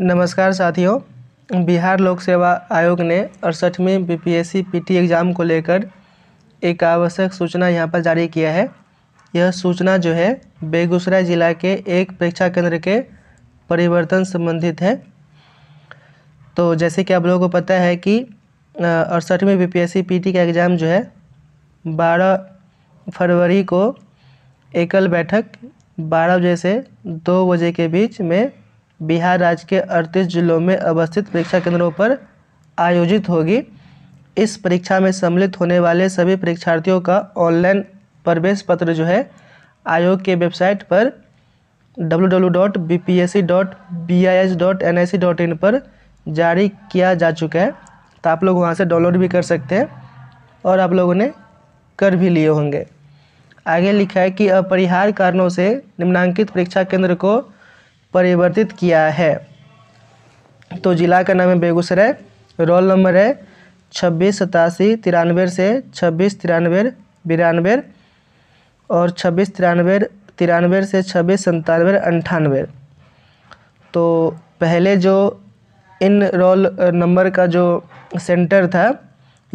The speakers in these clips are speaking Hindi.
नमस्कार साथियों बिहार लोक सेवा आयोग ने अड़सठवीं पी एस एग्ज़ाम को लेकर एक आवश्यक सूचना यहाँ पर जारी किया है यह सूचना जो है बेगूसराय जिला के एक परीक्षा केंद्र के परिवर्तन संबंधित है तो जैसे कि आप लोगों को पता है कि अड़सठवीं बी पी पीटी का एग्ज़ाम जो है बारह फरवरी को एकल बैठक बारह बजे से दो बजे के बीच में बिहार राज्य के अड़तीस जिलों में अवस्थित परीक्षा केंद्रों पर आयोजित होगी इस परीक्षा में सम्मिलित होने वाले सभी परीक्षार्थियों का ऑनलाइन प्रवेश पत्र जो है आयोग के वेबसाइट पर डब्ल्यू पर जारी किया जा चुका है तो आप लोग वहाँ से डाउनलोड भी कर सकते हैं और आप लोगों ने कर भी लिए होंगे आगे लिखा है कि अपरिहार्य कारणों से निम्नांकित परीक्षा केंद्र को परिवर्तित किया है तो ज़िला का नाम है बेगूसराय रोल नंबर है छब्बीस सतासी तिरानवे से छब्बीस तिरानवे बिरानवे और छब्बीस तिरानवे तिरानवे से छब्बीस संतानवे अंठानवे तो पहले जो इन रोल नंबर का जो सेंटर था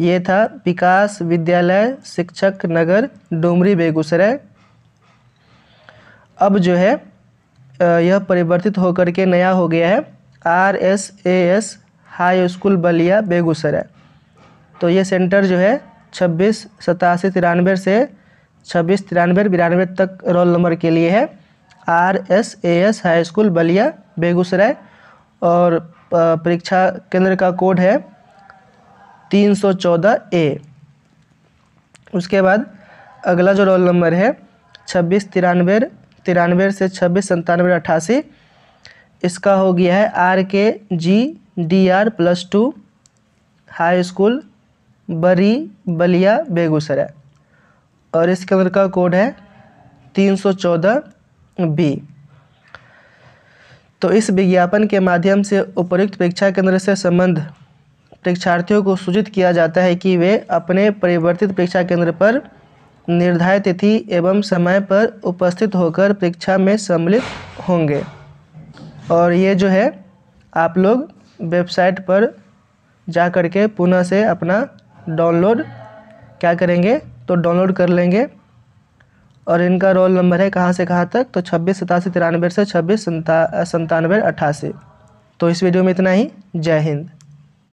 ये था विकास विद्यालय शिक्षक नगर डोमरी बेगूसराय अब जो है यह परिवर्तित होकर के नया हो गया है R S A S high school Balia Begusarai तो ये सेंटर जो है छब्बीस सतासी तिरानवे से छब्बीस तिरानवे बिरानवे तक रोल नंबर के लिए है R S A S high school Balia Begusarai और परीक्षा केंद्र का कोड है तीन सौ चौदह ए उसके बाद अगला जो रोल नंबर है छब्बीस तिरानवे तिरानवे से छब्बीस संतानवे अट्ठासी इसका हो गया है R K G D R plus two high school Bari Balia Begusarai और इस अंदर का कोड है तीन सौ चौदह बी तो इस विज्ञापन के माध्यम से उपयुक्त परीक्षा केंद्र से संबंध परीक्षार्थियों को सूचित किया जाता है कि वे अपने परिवर्तित परीक्षा केंद्र पर निर्धारित तिथि एवं समय पर उपस्थित होकर परीक्षा में सम्मिलित होंगे और ये जो है आप लोग वेबसाइट पर जा कर के पुनः से अपना डाउनलोड क्या करेंगे तो डाउनलोड कर लेंगे और इनका रोल नंबर है कहाँ से कहाँ तक तो छब्बीस सतासी तिरानवे से छब्बीस संता संतानवे अट्ठासी तो इस वीडियो में इतना ही जय हिंद